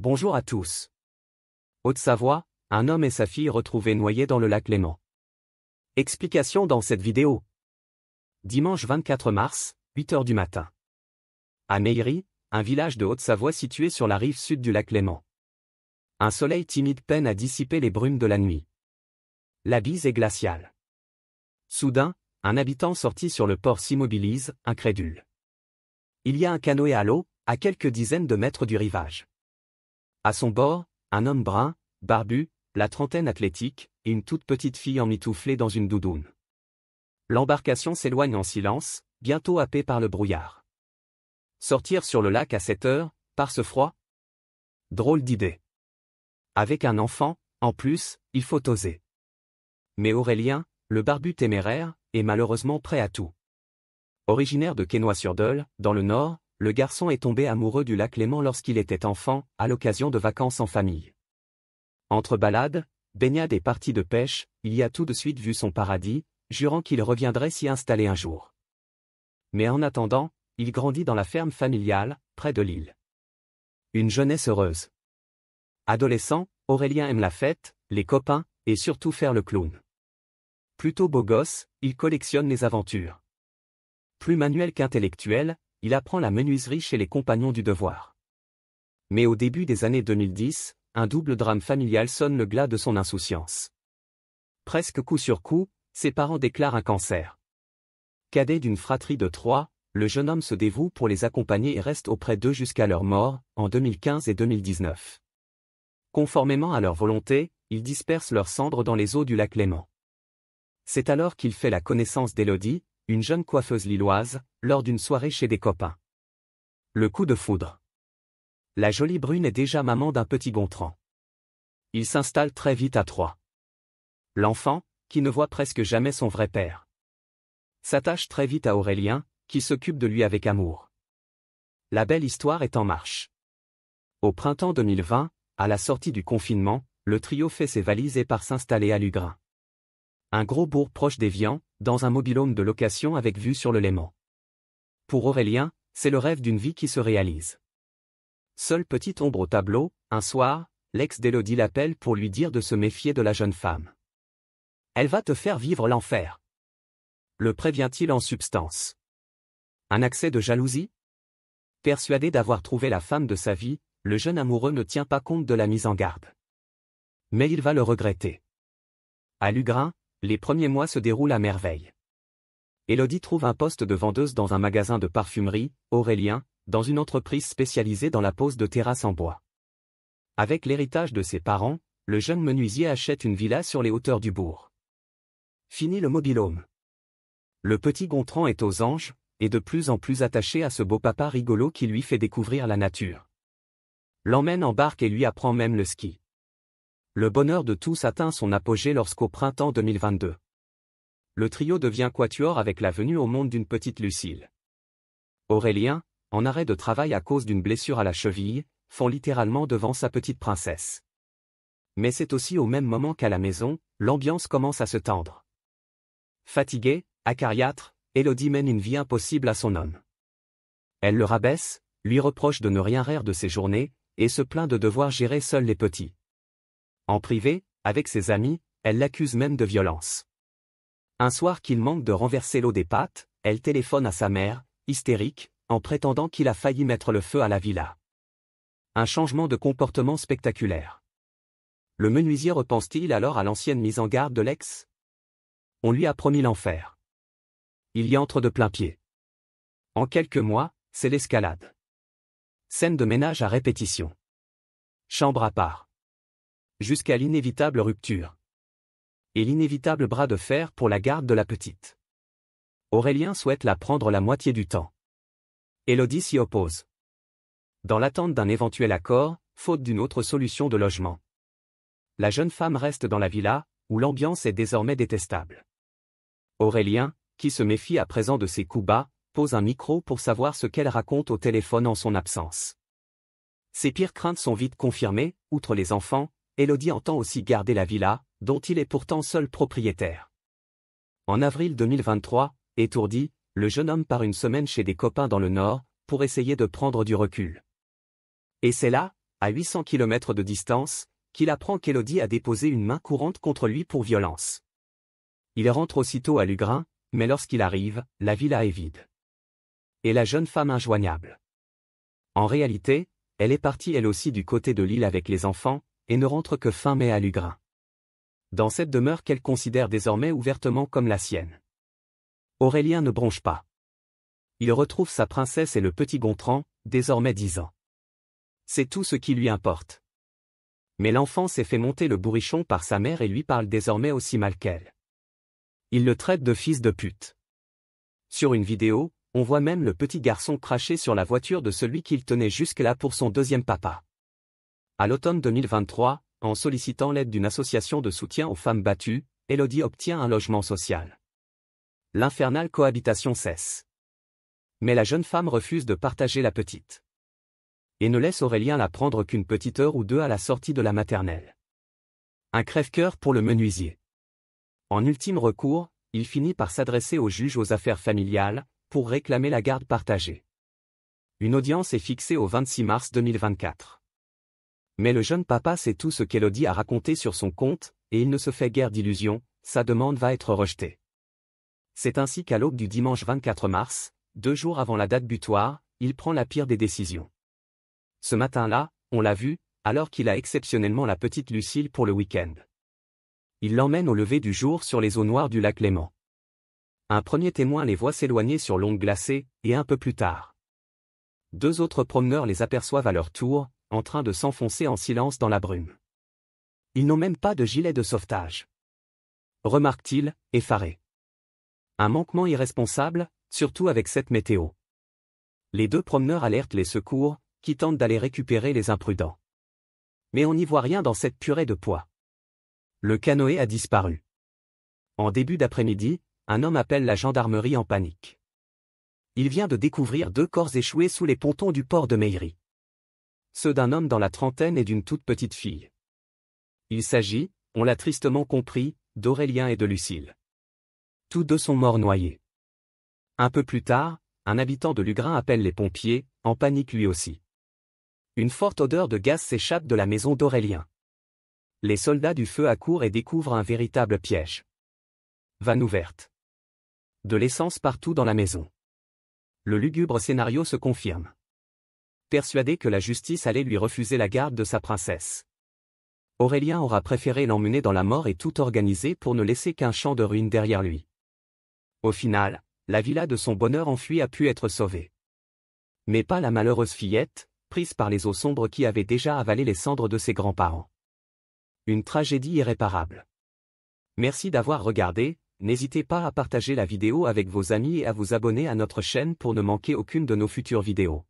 Bonjour à tous. Haute-Savoie, un homme et sa fille retrouvés noyés dans le lac Léman. Explication dans cette vidéo. Dimanche 24 mars, 8h du matin. À Meiry, un village de Haute-Savoie situé sur la rive sud du lac Léman. Un soleil timide peine à dissiper les brumes de la nuit. La bise est glaciale. Soudain, un habitant sorti sur le port s'immobilise, incrédule. Il y a un canoë à l'eau, à quelques dizaines de mètres du rivage. À son bord, un homme brun, barbu, la trentaine athlétique, et une toute petite fille emmitouflée dans une doudoune. L'embarcation s'éloigne en silence, bientôt happée par le brouillard. Sortir sur le lac à cette heure, par ce froid Drôle d'idée. Avec un enfant, en plus, il faut oser. Mais Aurélien, le barbu téméraire, est malheureusement prêt à tout. Originaire de quesnoy sur dole dans le Nord, le garçon est tombé amoureux du lac Léman lorsqu'il était enfant, à l'occasion de vacances en famille. Entre balades, baignades et parties de pêche, il y a tout de suite vu son paradis, jurant qu'il reviendrait s'y installer un jour. Mais en attendant, il grandit dans la ferme familiale, près de l'île. Une jeunesse heureuse. Adolescent, Aurélien aime la fête, les copains, et surtout faire le clown. Plutôt beau gosse, il collectionne les aventures. Plus manuel qu'intellectuel, il apprend la menuiserie chez les compagnons du devoir. Mais au début des années 2010, un double drame familial sonne le glas de son insouciance. Presque coup sur coup, ses parents déclarent un cancer. Cadet d'une fratrie de trois, le jeune homme se dévoue pour les accompagner et reste auprès d'eux jusqu'à leur mort, en 2015 et 2019. Conformément à leur volonté, ils dispersent leurs cendres dans les eaux du lac Léman. C'est alors qu'il fait la connaissance d'Élodie, une jeune coiffeuse lilloise, lors d'une soirée chez des copains. Le coup de foudre. La jolie brune est déjà maman d'un petit Gontran. Il s'installe très vite à Troyes. L'enfant, qui ne voit presque jamais son vrai père, s'attache très vite à Aurélien, qui s'occupe de lui avec amour. La belle histoire est en marche. Au printemps 2020, à la sortie du confinement, le trio fait ses valises et part s'installer à Lugrin. Un gros bourg proche des Viens, dans un mobilhome de location avec vue sur le Léman. Pour Aurélien, c'est le rêve d'une vie qui se réalise. Seule petite ombre au tableau, un soir, l'ex d'Élodie l'appelle pour lui dire de se méfier de la jeune femme. Elle va te faire vivre l'enfer. Le prévient-il en substance. Un accès de jalousie Persuadé d'avoir trouvé la femme de sa vie, le jeune amoureux ne tient pas compte de la mise en garde. Mais il va le regretter. À Lugrin, les premiers mois se déroulent à merveille. Elodie trouve un poste de vendeuse dans un magasin de parfumerie, Aurélien, dans une entreprise spécialisée dans la pose de terrasses en bois. Avec l'héritage de ses parents, le jeune menuisier achète une villa sur les hauteurs du bourg. Fini le mobilhome. Le petit Gontran est aux anges, et de plus en plus attaché à ce beau papa rigolo qui lui fait découvrir la nature. L'emmène en barque et lui apprend même le ski. Le bonheur de tous atteint son apogée lorsqu'au printemps 2022. Le trio devient quatuor avec la venue au monde d'une petite Lucille. Aurélien, en arrêt de travail à cause d'une blessure à la cheville, fond littéralement devant sa petite princesse. Mais c'est aussi au même moment qu'à la maison, l'ambiance commence à se tendre. Fatiguée, acariâtre, Elodie mène une vie impossible à son homme. Elle le rabaisse, lui reproche de ne rien rire de ses journées, et se plaint de devoir gérer seul les petits. En privé, avec ses amis, elle l'accuse même de violence. Un soir qu'il manque de renverser l'eau des pattes, elle téléphone à sa mère, hystérique, en prétendant qu'il a failli mettre le feu à la villa. Un changement de comportement spectaculaire. Le menuisier repense-t-il alors à l'ancienne mise en garde de l'ex On lui a promis l'enfer. Il y entre de plein pied. En quelques mois, c'est l'escalade. Scène de ménage à répétition. Chambre à part jusqu'à l'inévitable rupture. Et l'inévitable bras de fer pour la garde de la petite. Aurélien souhaite la prendre la moitié du temps. Elodie s'y oppose. Dans l'attente d'un éventuel accord, faute d'une autre solution de logement. La jeune femme reste dans la villa, où l'ambiance est désormais détestable. Aurélien, qui se méfie à présent de ses coups bas, pose un micro pour savoir ce qu'elle raconte au téléphone en son absence. Ses pires craintes sont vite confirmées, outre les enfants, Elodie entend aussi garder la villa, dont il est pourtant seul propriétaire. En avril 2023, étourdi, le jeune homme part une semaine chez des copains dans le nord, pour essayer de prendre du recul. Et c'est là, à 800 km de distance, qu'il apprend qu'Elodie a déposé une main courante contre lui pour violence. Il rentre aussitôt à Lugrin, mais lorsqu'il arrive, la villa est vide. Et la jeune femme injoignable. En réalité, elle est partie elle aussi du côté de l'île avec les enfants, et ne rentre que fin mai à Lugrin. Dans cette demeure qu'elle considère désormais ouvertement comme la sienne. Aurélien ne bronche pas. Il retrouve sa princesse et le petit Gontran, désormais dix ans. C'est tout ce qui lui importe. Mais l'enfant s'est fait monter le bourrichon par sa mère et lui parle désormais aussi mal qu'elle. Il le traite de fils de pute. Sur une vidéo, on voit même le petit garçon cracher sur la voiture de celui qu'il tenait jusque-là pour son deuxième papa. À l'automne 2023, en sollicitant l'aide d'une association de soutien aux femmes battues, Elodie obtient un logement social. L'infernale cohabitation cesse. Mais la jeune femme refuse de partager la petite. Et ne laisse Aurélien la prendre qu'une petite heure ou deux à la sortie de la maternelle. Un crève-cœur pour le menuisier. En ultime recours, il finit par s'adresser au juge aux affaires familiales, pour réclamer la garde partagée. Une audience est fixée au 26 mars 2024. Mais le jeune papa sait tout ce qu'Elodie a raconté sur son compte, et il ne se fait guère d'illusions, sa demande va être rejetée. C'est ainsi qu'à l'aube du dimanche 24 mars, deux jours avant la date butoir, il prend la pire des décisions. Ce matin-là, on l'a vu, alors qu'il a exceptionnellement la petite Lucille pour le week-end. Il l'emmène au lever du jour sur les eaux noires du lac Léman. Un premier témoin les voit s'éloigner sur l'onde glacée, et un peu plus tard. Deux autres promeneurs les aperçoivent à leur tour, en train de s'enfoncer en silence dans la brume. Ils n'ont même pas de gilet de sauvetage. Remarque-t-il, effaré. Un manquement irresponsable, surtout avec cette météo. Les deux promeneurs alertent les secours, qui tentent d'aller récupérer les imprudents. Mais on n'y voit rien dans cette purée de poids. Le canoë a disparu. En début d'après-midi, un homme appelle la gendarmerie en panique. Il vient de découvrir deux corps échoués sous les pontons du port de Meiry ceux d'un homme dans la trentaine et d'une toute petite fille. Il s'agit, on l'a tristement compris, d'Aurélien et de Lucille. Tous deux sont morts noyés. Un peu plus tard, un habitant de Lugrin appelle les pompiers, en panique lui aussi. Une forte odeur de gaz s'échappe de la maison d'Aurélien. Les soldats du feu accourent et découvrent un véritable piège. Vanne ouverte. De l'essence partout dans la maison. Le lugubre scénario se confirme persuadé que la justice allait lui refuser la garde de sa princesse. Aurélien aura préféré l'emmener dans la mort et tout organiser pour ne laisser qu'un champ de ruines derrière lui. Au final, la villa de son bonheur enfui a pu être sauvée. Mais pas la malheureuse fillette, prise par les eaux sombres qui avaient déjà avalé les cendres de ses grands-parents. Une tragédie irréparable. Merci d'avoir regardé, n'hésitez pas à partager la vidéo avec vos amis et à vous abonner à notre chaîne pour ne manquer aucune de nos futures vidéos.